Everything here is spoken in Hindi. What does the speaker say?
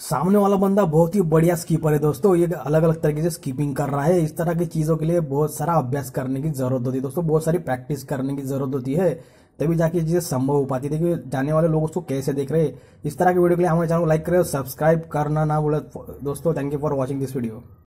सामने वाला बंदा बहुत ही बढ़िया स्कीपर है दोस्तों ये अलग अलग तरीके से स्कीपिंग कर रहा है इस तरह की चीज़ों के लिए बहुत सारा अभ्यास करने की ज़रूरत होती है दोस्तों बहुत सारी प्रैक्टिस करने की ज़रूरत होती है तभी जाके ये चीज़ें संभव हो पाती है देखिए जाने वाले लोग उसको कैसे देख रहे हैं इस तरह की वीडियो के लिए हमारे चैनल को लाइक करे और सब्सक्राइब करना ना बोले दोस्तों thank you for watching this video